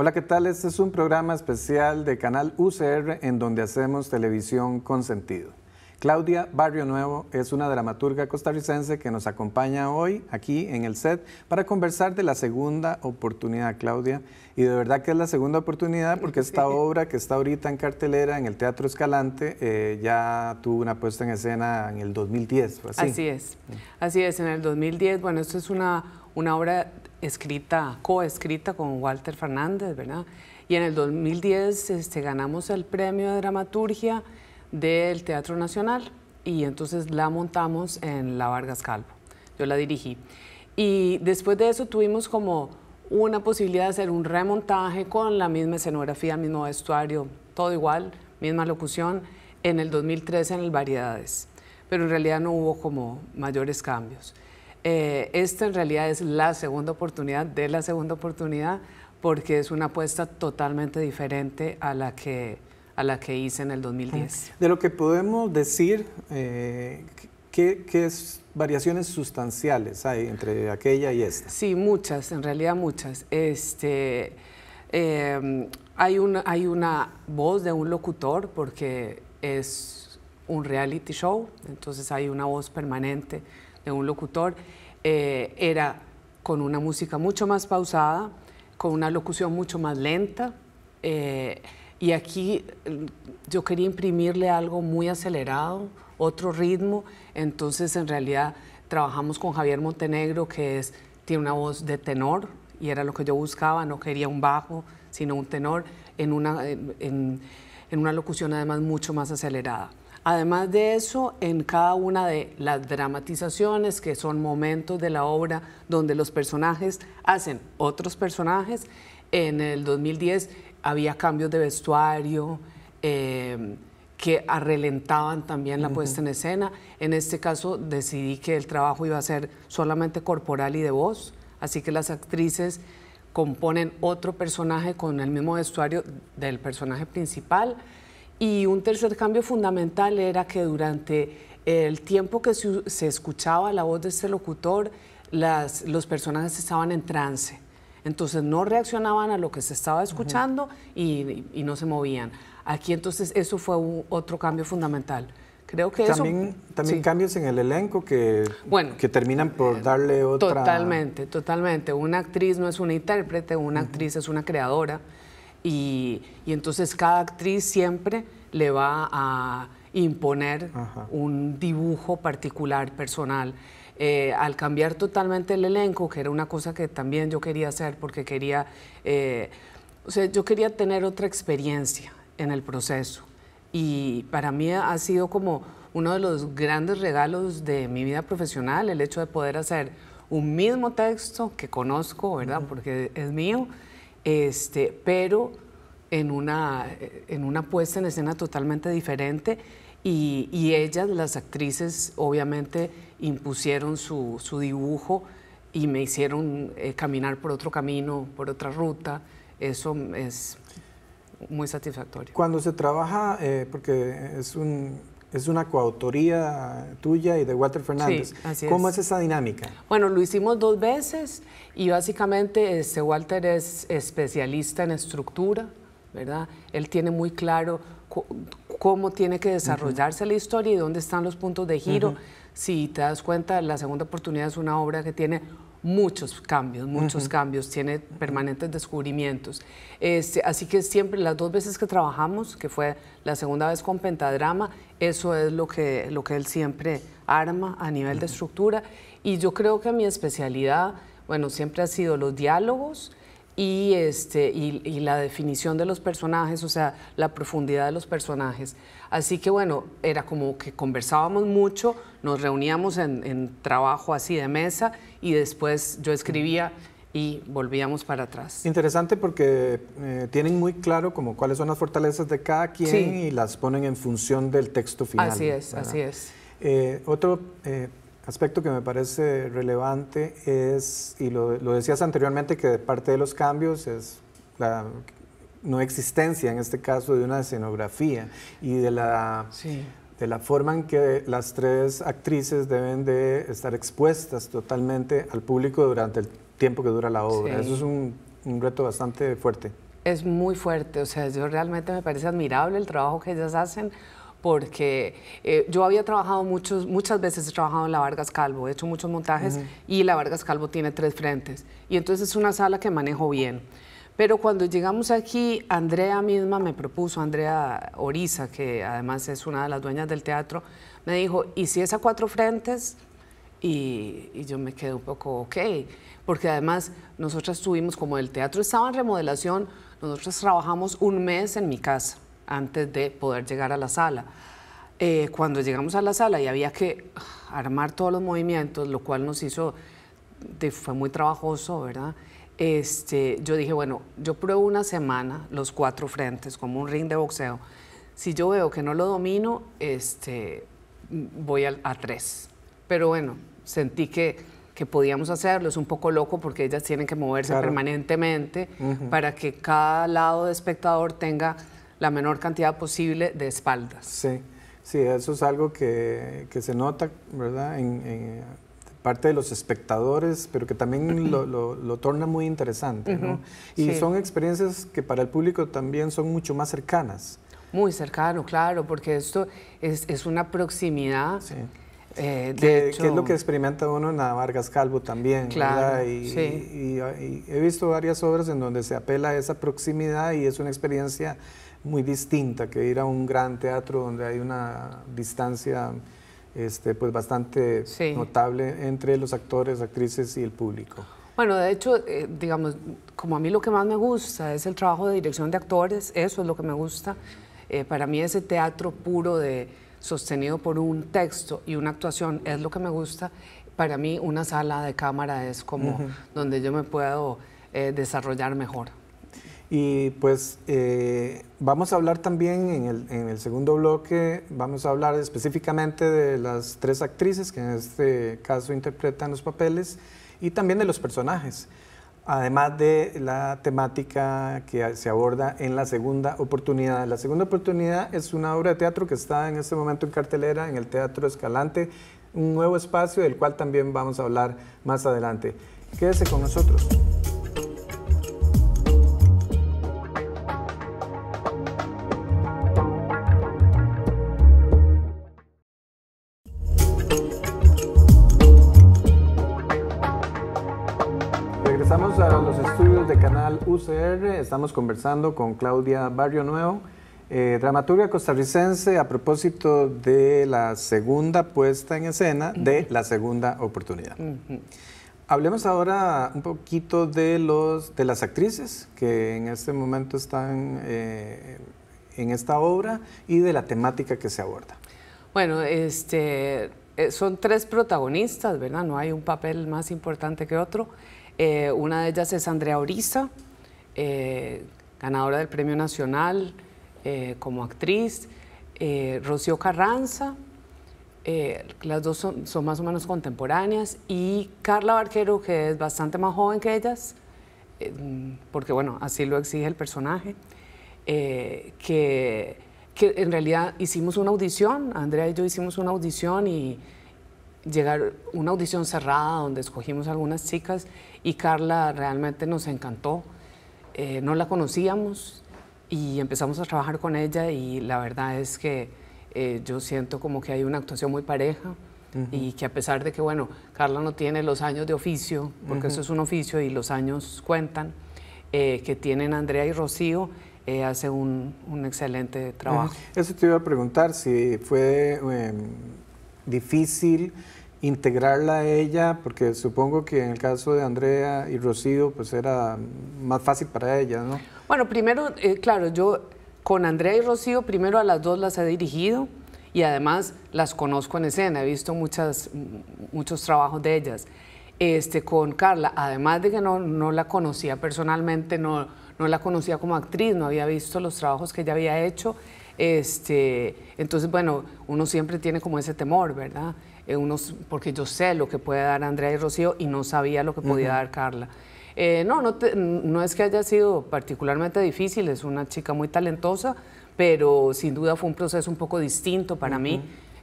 Hola, ¿qué tal? Este es un programa especial de Canal UCR en donde hacemos televisión con sentido. Claudia Barrio Nuevo es una dramaturga costarricense que nos acompaña hoy aquí en el set para conversar de la segunda oportunidad, Claudia. Y de verdad que es la segunda oportunidad porque esta obra que está ahorita en cartelera en el Teatro Escalante eh, ya tuvo una puesta en escena en el 2010. Así. así es, así es, en el 2010. Bueno, esto es una, una obra escrita, coescrita con Walter Fernández, ¿verdad? Y en el 2010 este, ganamos el premio de dramaturgia del Teatro Nacional y entonces la montamos en La Vargas Calvo. Yo la dirigí. Y después de eso tuvimos como una posibilidad de hacer un remontaje con la misma escenografía, mismo vestuario, todo igual, misma locución, en el 2013 en el Variedades. Pero en realidad no hubo como mayores cambios. Eh, esta en realidad es la segunda oportunidad de la segunda oportunidad porque es una apuesta totalmente diferente a la que, a la que hice en el 2010. De lo que podemos decir, eh, ¿qué, es, variaciones sustanciales hay entre aquella y esta? Sí, muchas, en realidad muchas. Este, em, hay, hay una voz de un locutor porque es un reality show, entonces hay una voz permanente de un locutor, eh, era con una música mucho más pausada, con una locución mucho más lenta. Eh, y aquí mm, yo quería imprimirle algo muy acelerado, otro ritmo. Entonces, en realidad, trabajamos con Javier Montenegro, que es, tiene una voz de tenor, y era lo que yo buscaba. No quería un bajo, sino un tenor, en una, en una locución además mucho más acelerada. Además de eso, en cada una de las dramatizaciones, que son momentos de la obra donde los personajes hacen otros personajes, en el 2010 había cambios de vestuario em, que arrelentaban también la puesta en escena. En este caso decidí que el trabajo iba a ser solamente corporal y de voz, así que las actrices componen otro personaje con el mismo vestuario del personaje principal y un tercer cambio fundamental era que durante el tiempo que se escuchaba la voz de este locutor, las, los personajes estaban en trance. Entonces no reaccionaban a lo que se estaba escuchando y, no se movían. Aquí entonces eso fue otro cambio fundamental. Creo que también, eso, También cambios en el elenco que, que terminan por darle otra... Totalmente, totalmente. Una actriz no es una intérprete, una actriz es una creadora. Y, entonces cada actriz siempre le va a imponer un dibujo particular, personal. Eh, al cambiar totalmente el elenco, que era una cosa que también yo quería hacer porque quería, eh, o sea, yo quería tener otra experiencia en el proceso. Y para mí ha sido como uno de los grandes regalos de mi vida profesional, el hecho de poder hacer un mismo texto que conozco, ¿verdad? Porque es mío, este, pero en una, en una puesta en escena totalmente diferente. Y, y ellas, las actrices, obviamente impusieron su, su dibujo y me hicieron eh, caminar por otro camino, por otra ruta. Eso es muy satisfactorio. Cuando se trabaja, eh, porque es un es una coautoría tuya y de Walter Fernández. ¿Cómo es. esa dinámica? Bueno, lo hicimos dos veces y básicamente este, Walter es especialista en estructura, ¿verdad? Él tiene muy claro cómo tiene que desarrollarse la historia y dónde están los puntos de giro. Si te das cuenta, la segunda oportunidad es una obra que tiene muchos cambios, muchos cambios, tiene permanentes descubrimientos. Este, así que siempre, las dos veces que trabajamos, que fue la segunda vez con Pentadrama, eso es lo que, lo que él siempre arma a nivel de estructura. Y yo creo que mi especialidad, bueno, siempre ha sido los diálogos, y, este, y, la definición de los personajes, o sea, la profundidad de los personajes. Así que bueno, era como que conversábamos mucho, nos reuníamos en, trabajo así de mesa y después yo escribía y volvíamos para atrás. Interesante porque eh, tienen muy claro como cuáles son las fortalezas de cada quien y las ponen en función del texto final. Así es, así es. Eh, otro eh, aspecto que me parece relevante es, y lo, decías anteriormente, que parte de los cambios es la no existencia, en este caso, de una escenografía y de la, de la forma en que las tres actrices deben de estar expuestas totalmente al público durante el tiempo que dura la obra. Eso es un, un reto bastante fuerte. Es muy fuerte, o sea, yo realmente me parece admirable el trabajo que ellas hacen porque eh, yo había trabajado muchos, muchas veces he trabajado en la Vargas Calvo, he hecho muchos montajes y la Vargas Calvo tiene tres frentes y entonces es una sala que manejo bien. Pero cuando llegamos aquí, Andrea misma me propuso, Andrea Oriza, que además es una de las dueñas del teatro, me dijo, ¿y si es a cuatro frentes? Y, yo me quedé un poco, ok, porque además nosotras tuvimos, como el teatro estaba en remodelación, nosotros trabajamos un mes en mi casa antes de poder llegar a la sala. Eh, cuando llegamos a la sala y había que armar todos los movimientos, lo cual nos hizo, fue muy trabajoso, ¿verdad? Este, yo dije, bueno, yo pruebo una semana los cuatro frentes, como un ring de boxeo. Si yo veo que no lo domino, este, voy a, tres. Pero bueno, sentí que, que, podíamos hacerlo. Es un poco loco porque ellas tienen que moverse permanentemente para que cada lado de espectador tenga la menor cantidad posible de espaldas. Sí, sí, eso es algo que, se nota, ¿verdad? En, parte de los espectadores, pero que también lo, torna muy interesante, ¿no? Y son experiencias que para el público también son mucho más cercanas. Muy cercano, claro, porque esto es, una proximidad. Sí. Eh, que, es lo que experimenta uno en la Vargas Calvo también. Claro, sí. y, he visto varias obras en donde se apela a esa proximidad y es una experiencia muy distinta que ir a un gran teatro donde hay una distancia este, pues bastante notable entre los actores, actrices y el público. Bueno, de hecho, eh, digamos, como a mí lo que más me gusta es el trabajo de dirección de actores, eso es lo que me gusta. Eh, para mí ese teatro puro de sostenido por un texto y una actuación es lo que me gusta. Para mí una sala de cámara es como donde yo me puedo eh, desarrollar mejor. Y pues eh, vamos a hablar también en el, en el, segundo bloque, vamos a hablar específicamente de las tres actrices que en este caso interpretan los papeles y también de los personajes, además de la temática que se aborda en la segunda oportunidad. La segunda oportunidad es una obra de teatro que está en este momento en cartelera en el Teatro Escalante, un nuevo espacio del cual también vamos a hablar más adelante. Quédese con nosotros. canal UCR. Estamos conversando con Claudia Barrio Nuevo, eh, dramaturga costarricense, a propósito de la segunda puesta en escena de La Segunda Oportunidad. Hablemos ahora un poquito de, los, de las actrices que en este momento están eh, en esta obra y de la temática que se aborda. Bueno, este, eh, son tres protagonistas, ¿verdad? No hay un papel más importante que otro. Eh, una de ellas es Andrea Oriza, eh, ganadora del Premio Nacional eh, como actriz, Rocío Carranza, las dos son, más o menos contemporáneas, y Carla Barquero, que es bastante más joven que ellas, porque bueno, así lo exige el personaje, que, que en realidad hicimos una audición, Andrea y yo hicimos una audición y llegar una audición cerrada donde escogimos algunas chicas y Carla realmente nos encantó. Eh, no la conocíamos y empezamos a trabajar con ella y la verdad es que eh, yo siento como que hay una actuación muy pareja y que a pesar de que, bueno, Carla no tiene los años de oficio, porque eso es un oficio y los años cuentan, eh, que tienen Andrea y Rocío, hace un, excelente trabajo. Eso te iba a preguntar, si fue em, difícil integrarla a ella, porque supongo que en el caso de Andrea y Rocío, pues era más fácil para ella, ¿no? Bueno, primero, eh, claro, yo con Andrea y Rocío, primero a las dos las he dirigido y además las conozco en escena, he visto muchas, muchos trabajos de ellas. Este, con Carla, además de que no, la conocía personalmente, no, la conocía como actriz, no había visto los trabajos que ella había hecho, este, entonces, bueno, uno siempre tiene como ese temor, ¿verdad? Eh, unos, porque yo sé lo que puede dar Andrea y Rocío y no sabía lo que podía dar Carla. Eh, no, no, es que haya sido particularmente difícil, es una chica muy talentosa, pero sin duda fue un proceso un poco distinto para mí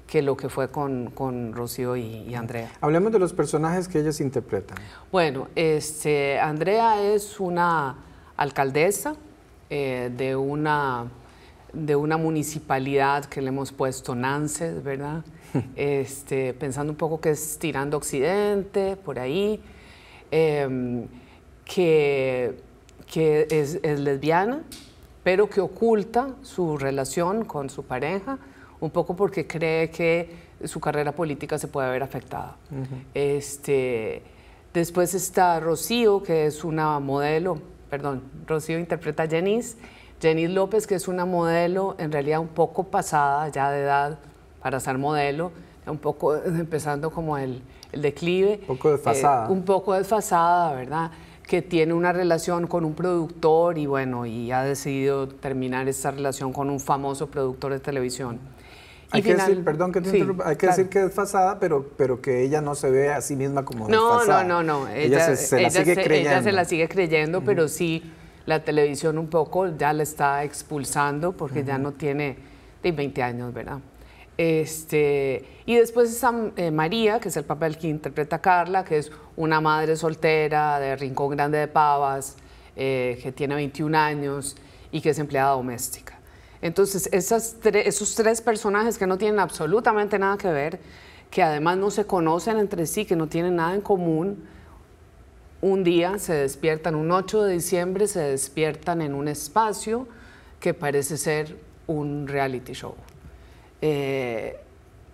que lo que fue con, Rocío y, Andrea. Hablemos de los personajes que ellas interpretan. Bueno, este, Andrea es una alcaldesa eh, de una de una municipalidad que le hemos puesto Nances, ¿verdad? Este, pensando un poco que es tirando occidente, por ahí, em, que, es, lesbiana, pero que oculta su relación con su pareja, un poco porque cree que su carrera política se puede haber afectada. Este, después está Rocío, que es una modelo, perdón, Rocío interpreta a Jenny López, que es una modelo en realidad un poco pasada ya de edad para ser modelo, un poco empezando como el, el declive. Un poco desfasada. Eh, un poco desfasada, ¿verdad? Que tiene una relación con un productor y bueno, y ha decidido terminar esta relación con un famoso productor de televisión. Hay que decir, perdón que te interrumpa, hay que decir que es desfasada, pero, pero que ella no se ve a sí misma como no, desfasada. No, no, no, Ella, se, la sigue creyendo. Ella se la sigue creyendo, pero sí la televisión un poco ya la está expulsando porque ya no tiene de 20 años, ¿verdad? Este, y después está eh, María, que es el papel que interpreta Carla, que es una madre soltera de Rincón Grande de Pavas, eh, que tiene 21 años y que es empleada doméstica. Entonces, esas esos tres personajes que no tienen absolutamente nada que ver, que además no se conocen entre sí, que no tienen nada en común, un día se despiertan, un 8 de diciembre se despiertan en un espacio que parece ser un reality show. Eh,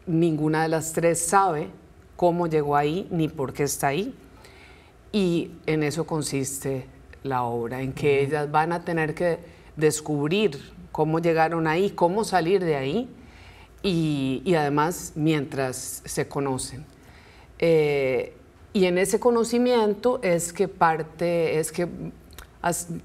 ninguna de las tres sabe cómo llegó ahí ni por qué está ahí. Y en eso consiste la obra, en que ellas van a tener que descubrir cómo llegaron ahí, cómo salir de ahí y, además mientras se conocen. Eh, y en ese conocimiento es que parte, es que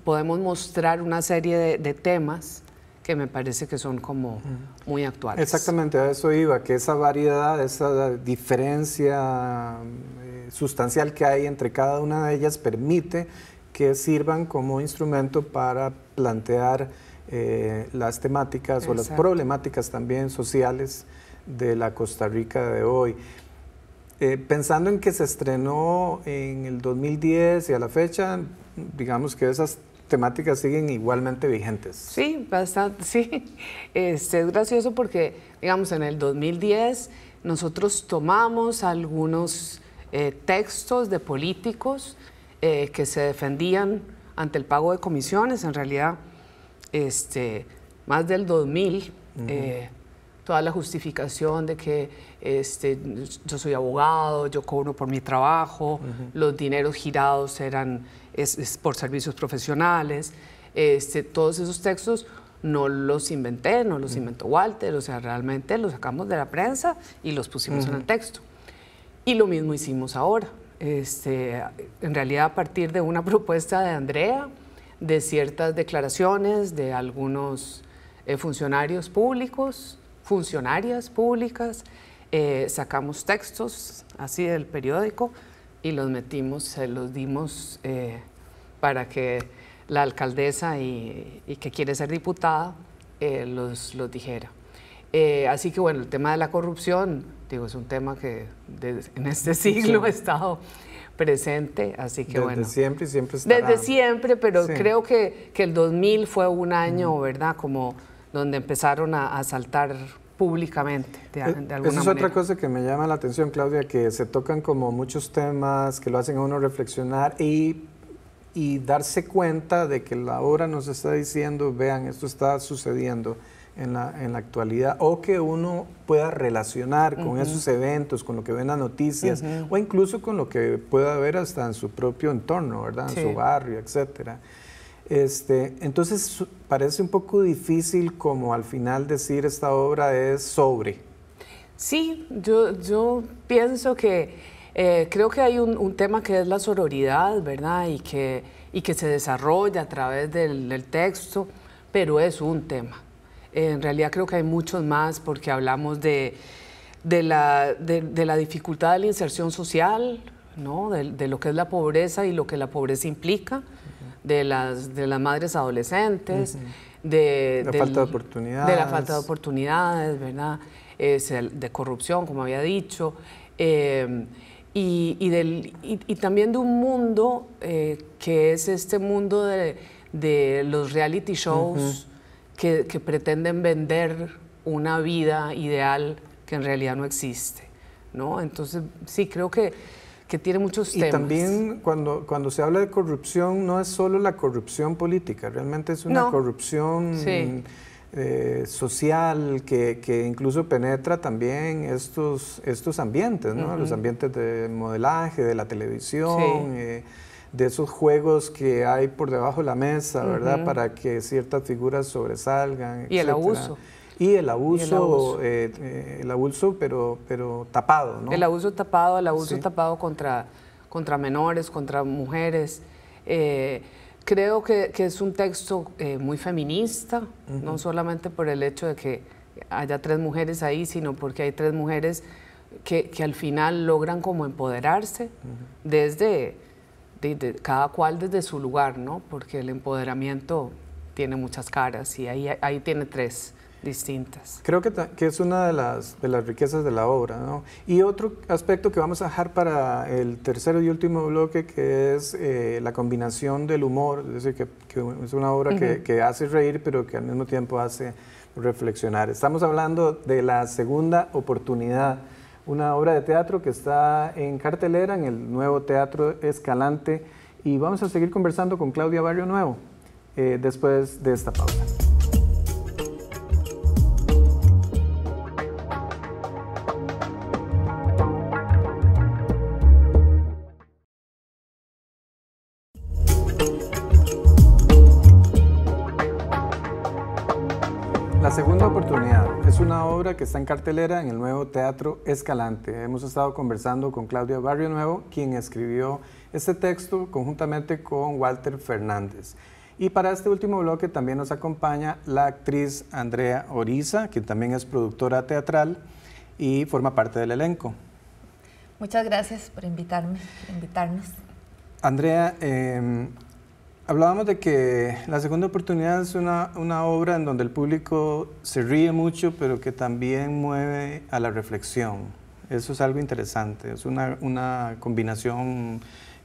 podemos mostrar una serie de, temas que me parece que son como muy actuales. Exactamente, a eso iba, que esa variedad, esa diferencia eh, sustancial que hay entre cada una de ellas permite que sirvan como instrumento para plantear eh, las temáticas o las problemáticas también sociales de la Costa Rica de hoy. Eh, pensando en que se estrenó en el 2010 y a la fecha, digamos que esas temáticas siguen igualmente vigentes. Sí, bastante, sí. Este, es gracioso porque, digamos, en el 2010 nosotros tomamos algunos eh, textos de políticos eh, que se defendían ante el pago de comisiones, en realidad, este, más del 2000 toda la justificación de que este, yo soy abogado, yo cobro por mi trabajo, los dineros girados eran por servicios profesionales, este, todos esos textos no los inventé, no los inventó Walter, o sea, realmente los sacamos de la prensa y los pusimos en el texto. Y lo mismo hicimos ahora. Este, en realidad, a partir de una propuesta de Andrea, de ciertas declaraciones de algunos eh, funcionarios públicos, funcionarias públicas, eh, sacamos textos así del periódico y los metimos, se los dimos eh, para que la alcaldesa y, que quiere ser diputada eh, los, los, dijera. así que bueno, el tema de la corrupción, digo, es un tema que en este siglo ha estado presente, así que bueno. Desde siempre y siempre estará. Desde siempre, pero creo que, que, el 2000 fue un año, ¿verdad? Como donde empezaron a, saltar públicamente, eh, de, alguna Esa es otra cosa que me llama la atención, Claudia, que se tocan como muchos temas que lo hacen a uno reflexionar y, y darse cuenta de que la obra nos está diciendo, vean, esto está sucediendo en la, en la actualidad, o que uno pueda relacionar con esos eventos, con lo que ven las noticias, o incluso con lo que pueda ver hasta en su propio entorno, ¿verdad? En su barrio, etcétera. Este, entonces parece un poco difícil como al final decir esta obra es sobre. Sí, yo, yo pienso que eh, creo que hay un, tema que es la sororidad, ¿verdad? Y que, y que se desarrolla a través del, texto, pero es un tema. en realidad creo que hay muchos más porque hablamos de, de, la, la dificultad de la inserción social, ¿no? de, lo que es la pobreza y lo que la pobreza implica de las, madres adolescentes, de la falta de oportunidades. De la falta de oportunidades, ¿verdad? Es de corrupción, como había dicho. Em, y, del, también de un mundo eh, que es este mundo de, los reality shows que, que, pretenden vender una vida ideal que en realidad no existe. ¿no? Entonces, sí, creo que que tiene muchos Y también cuando, cuando se habla de corrupción, no es solo la corrupción política, realmente es una corrupción eh, social que, que, incluso penetra también estos, estos ambientes, ¿no? los ambientes de modelaje, de la televisión. Eh, de esos juegos que hay por debajo de la mesa, ¿verdad? Para que ciertas figuras sobresalgan. Y el abuso. Y eh, el abuso, pero, pero tapado, ¿no? El abuso tapado, el abuso tapado contra, contra menores, contra mujeres. Eh, creo que, es un texto eh, muy feminista, no solamente por el hecho de que haya tres mujeres ahí, sino porque hay tres mujeres que, al final logran como empoderarse desde cada cual desde su lugar, ¿no? Porque el empoderamiento tiene muchas caras y ahí, ahí tiene tres distintas. Creo que, que es una de las, de las riquezas de la obra. ¿no? Y otro aspecto que vamos a dejar para el tercero y último bloque, que es eh, la combinación del humor, es decir, que, es una obra que, que hace reír, pero que al mismo tiempo hace reflexionar. Estamos hablando de la segunda oportunidad, una obra de teatro que está en cartelera en el nuevo Teatro Escalante y vamos a seguir conversando con Claudia Barrio Nuevo eh, después de esta pausa. que está en cartelera en el nuevo Teatro Escalante. Hemos estado conversando con Claudia Barrio Nuevo, quien escribió este texto conjuntamente con Walter Fernández. Y para este último bloque también nos acompaña la actriz Andrea Oriza, quien también es productora teatral y forma parte del elenco. Muchas gracias por invitarme, invitarnos. Andrea, eh, Hablábamos de que La Segunda Oportunidad es una, una, obra en donde el público se ríe mucho, pero que también mueve a la reflexión. Eso es algo interesante, es una, una combinación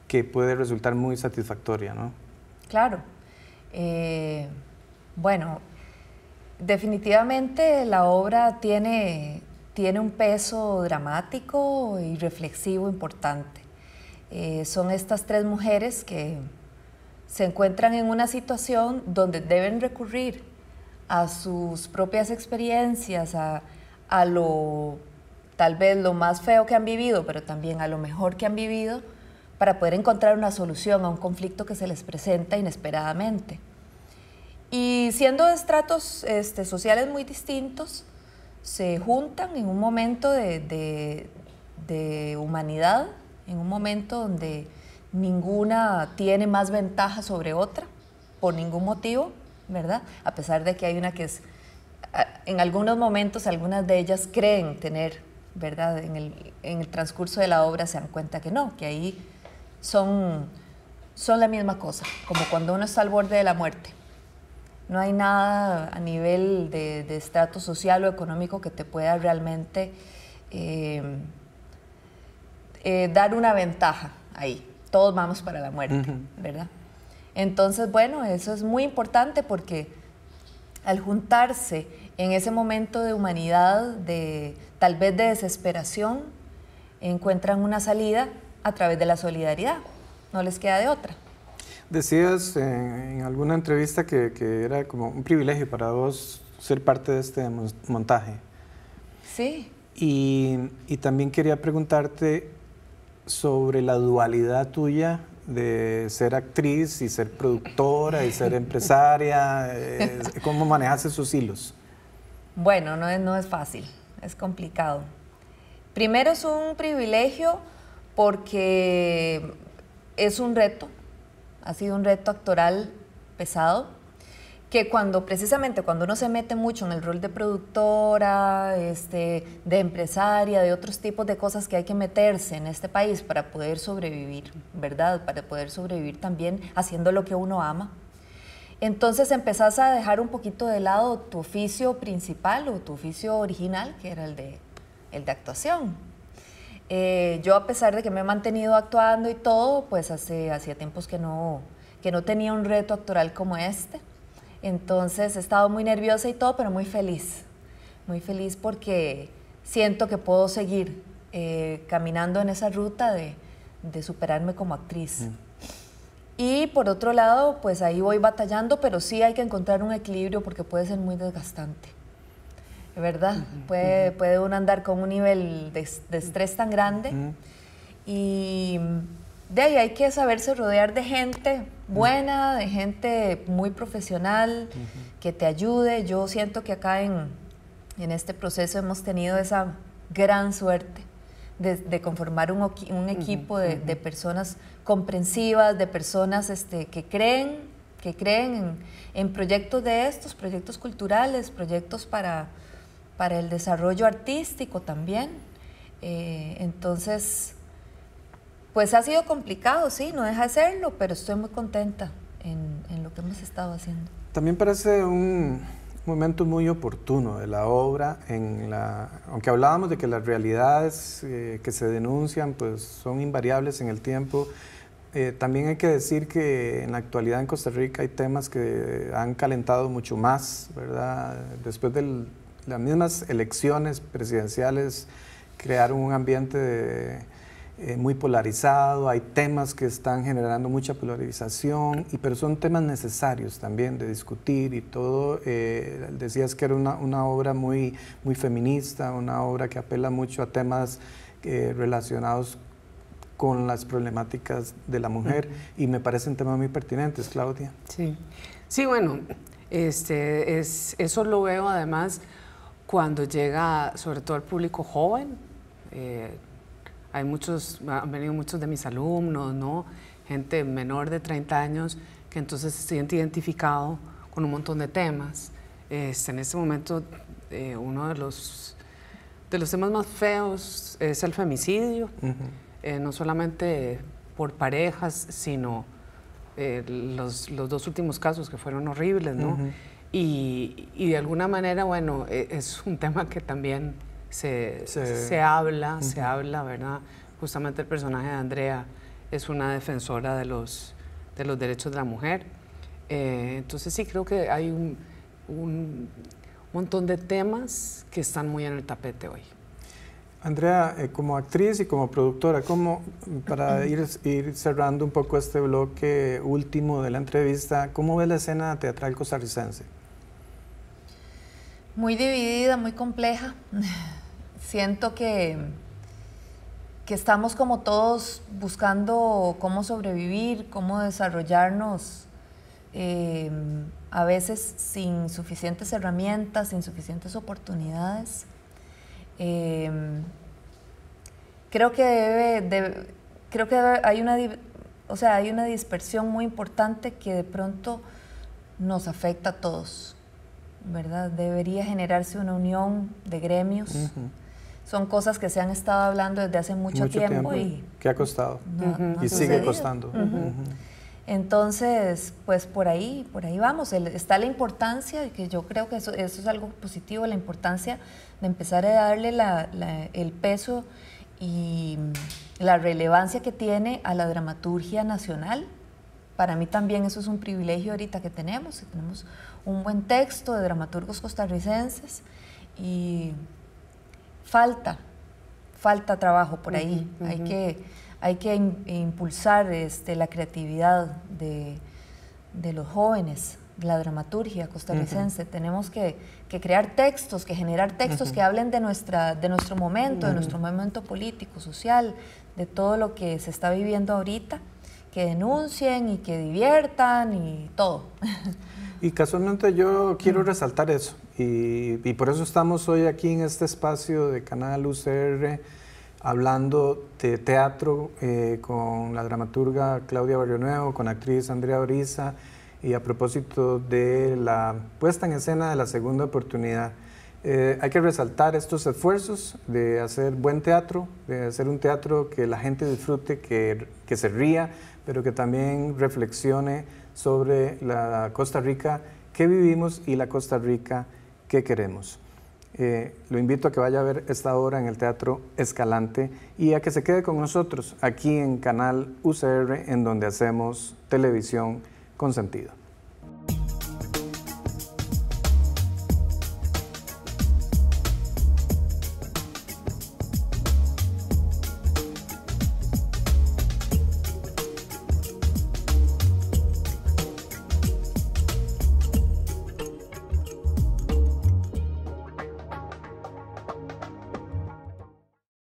que puede resultar muy satisfactoria, ¿no? Claro. Eh, bueno, definitivamente la obra tiene, tiene un peso dramático y reflexivo importante. Eh, son estas tres mujeres que se encuentran en una situación donde deben recurrir a sus propias experiencias, a, lo tal vez lo más feo que han vivido, pero también a lo mejor que han vivido, para poder encontrar una solución a un conflicto que se les presenta inesperadamente. Y siendo estratos este, sociales muy distintos, se juntan en un momento de, de humanidad, en un momento donde ninguna tiene más ventaja sobre otra, por ningún motivo, ¿verdad? A pesar de que hay una que es, en algunos momentos algunas de ellas creen tener, ¿verdad? En el, transcurso de la obra se dan cuenta que no, que ahí son, son la misma cosa, como cuando uno está al borde de la muerte. No hay nada a nivel de, estrato social o económico que te pueda realmente eh, eh, dar una ventaja ahí todos vamos para la muerte, ¿verdad? Entonces, bueno, eso es muy importante porque al juntarse en ese momento de humanidad, de tal vez de desesperación, encuentran una salida a través de la solidaridad, no les queda de otra. Decías en, alguna entrevista que, era como un privilegio para vos ser parte de este montaje. Sí. y también quería preguntarte sobre la dualidad tuya de ser actriz y ser productora y ser empresaria? Eh, ¿Cómo manejas esos hilos? Bueno, no no es fácil, es complicado. Primero es un privilegio porque es un reto, ha sido un reto actoral pesado, que cuando precisamente cuando uno se mete mucho en el rol de productora, este, de empresaria, de otros tipos de cosas que hay que meterse en este país para poder sobrevivir, ¿verdad? Para poder sobrevivir también haciendo lo que uno ama. Entonces empezás a dejar un poquito de lado tu oficio principal o tu oficio original, que era el de, el de actuación. Eh, yo a pesar de que me he mantenido actuando y todo, pues hace, hacía tiempos que no, que no tenía un reto actoral como este. Entonces he estado muy nerviosa y todo, pero muy feliz. Muy feliz porque siento que puedo seguir eh, caminando en esa ruta de, superarme como actriz. Mm. Y por otro lado, pues ahí voy batallando, pero sí hay que encontrar un equilibrio porque puede ser muy desgastante. ¿Verdad? puede, uno andar con un nivel de, estrés tan grande. Y de ahí hay que saberse rodear de gente buena, de gente muy profesional, que te ayude. Yo siento que acá en, este proceso hemos tenido esa gran suerte de, conformar un, equipo de, personas comprensivas, de personas este, que creen, que creen en, proyectos de estos, proyectos culturales, proyectos para, para el desarrollo artístico también. Eh, entonces, pues ha sido complicado, sí, no deja de serlo, pero estoy muy contenta en, lo que hemos estado haciendo. También parece un momento muy oportuno de la obra, en la, aunque hablábamos de que las realidades eh, que se denuncian pues, son invariables en el tiempo, eh, también hay que decir que en la actualidad en Costa Rica hay temas que han calentado mucho más, ¿verdad? Después de las mismas elecciones presidenciales crearon un ambiente de eh, muy polarizado, hay temas que están generando mucha polarización, y, pero son temas necesarios también de discutir y todo. Eh, decías que era una, obra muy, muy feminista, una obra que apela mucho a temas eh, relacionados con las problemáticas de la mujer y me parecen temas muy pertinentes, Claudia. Sí, sí bueno, este, es, eso lo veo además cuando llega sobre todo al público joven hay muchos, han venido muchos de mis alumnos, ¿no? Gente menor de 30 años que entonces se siente identificado con un montón de temas. Este, en este momento, eh, uno de los, de los temas más feos es el femicidio, eh, no solamente por parejas, sino eh, los, los, dos últimos casos que fueron horribles, ¿no? y, y, de alguna manera, bueno, e, es un tema que también se, habla, se habla, ¿verdad? Justamente el personaje de Andrea es una defensora de los, de los derechos de la mujer. Eh, entonces sí creo que hay un, montón de temas que están muy en el tapete hoy. Andrea, eh, como actriz y como productora, ¿cómo, para ir, ir, cerrando un poco este bloque último de la entrevista, ¿cómo ves la escena teatral costarricense? Muy dividida, muy compleja. Siento que, que estamos como todos buscando cómo sobrevivir, cómo desarrollarnos, eh, a veces sin suficientes herramientas, sin suficientes oportunidades. Em, creo que debe, creo que hay una o sea, hay una dispersión muy importante que de pronto nos afecta a todos, ¿verdad? Debería generarse una unión de gremios son cosas que se han estado hablando desde hace mucho, tiempo, y que ha costado y sigue costando. Entonces, pues por ahí, por ahí vamos. está la importancia, que yo creo que eso, eso, es algo positivo, la importancia de empezar a darle la, el peso y la relevancia que tiene a la dramaturgia nacional. Para mí también eso es un privilegio ahorita que tenemos, que tenemos un buen texto de dramaturgos costarricenses y falta, falta trabajo por ahí. Hay que, hay que impulsar este, la creatividad de, los jóvenes, la dramaturgia costarricense. Tenemos que, que, crear textos, que generar textos que hablen de, nuestra, de nuestro momento, de nuestro momento político, social, de todo lo que se está viviendo ahorita, que denuncien y que diviertan y todo. Y casualmente yo quiero resaltar eso y, por eso estamos hoy aquí en este espacio de Canal UCR hablando de teatro eh, con la dramaturga Claudia Barrionuevo, con la actriz Andrea Oriza y a propósito de la puesta en escena de la segunda oportunidad. Eh, hay que resaltar estos esfuerzos de hacer buen teatro, de hacer un teatro que la gente disfrute, que, que se ría, pero que también reflexione sobre la Costa Rica que vivimos y la Costa Rica que queremos. Eh, lo invito a que vaya a ver esta obra en el Teatro Escalante y a que se quede con nosotros aquí en Canal UCR, en donde hacemos televisión con sentido.